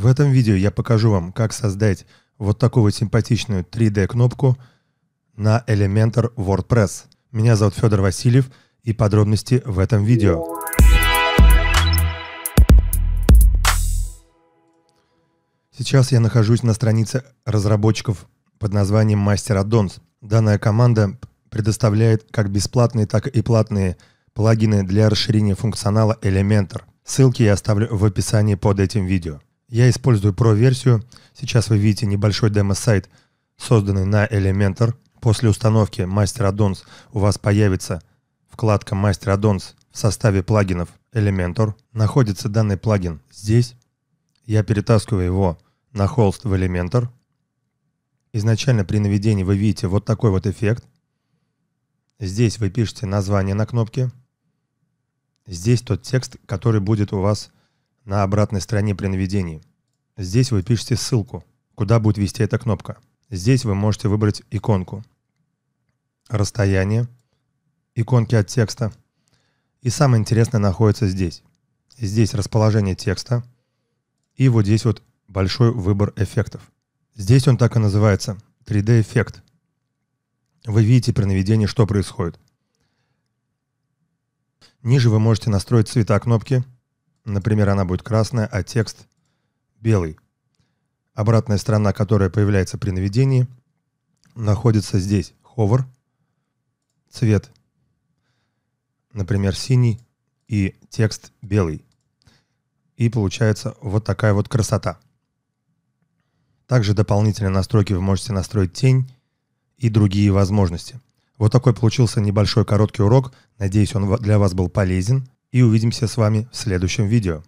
В этом видео я покажу вам, как создать вот такую вот симпатичную 3D-кнопку на Elementor WordPress. Меня зовут Федор Васильев и подробности в этом видео. Сейчас я нахожусь на странице разработчиков под названием Мастер Addons. Данная команда предоставляет как бесплатные, так и платные плагины для расширения функционала Elementor. Ссылки я оставлю в описании под этим видео. Я использую Pro-версию. Сейчас вы видите небольшой демо-сайт, созданный на Elementor. После установки Master Addons у вас появится вкладка Master Addons в составе плагинов Elementor. Находится данный плагин здесь. Я перетаскиваю его на холст в Elementor. Изначально при наведении вы видите вот такой вот эффект. Здесь вы пишете название на кнопке. Здесь тот текст, который будет у вас на обратной стороне при наведении. Здесь вы пишете ссылку, куда будет вести эта кнопка. Здесь вы можете выбрать иконку, расстояние, иконки от текста. И самое интересное находится здесь. Здесь расположение текста. И вот здесь вот большой выбор эффектов. Здесь он так и называется 3D-эффект. Вы видите при наведении, что происходит. Ниже вы можете настроить цвета кнопки – Например, она будет красная, а текст белый. Обратная сторона, которая появляется при наведении, находится здесь. Ховер, цвет, например, синий и текст белый. И получается вот такая вот красота. Также дополнительные настройки вы можете настроить тень и другие возможности. Вот такой получился небольшой короткий урок. Надеюсь, он для вас был полезен и увидимся с вами в следующем видео.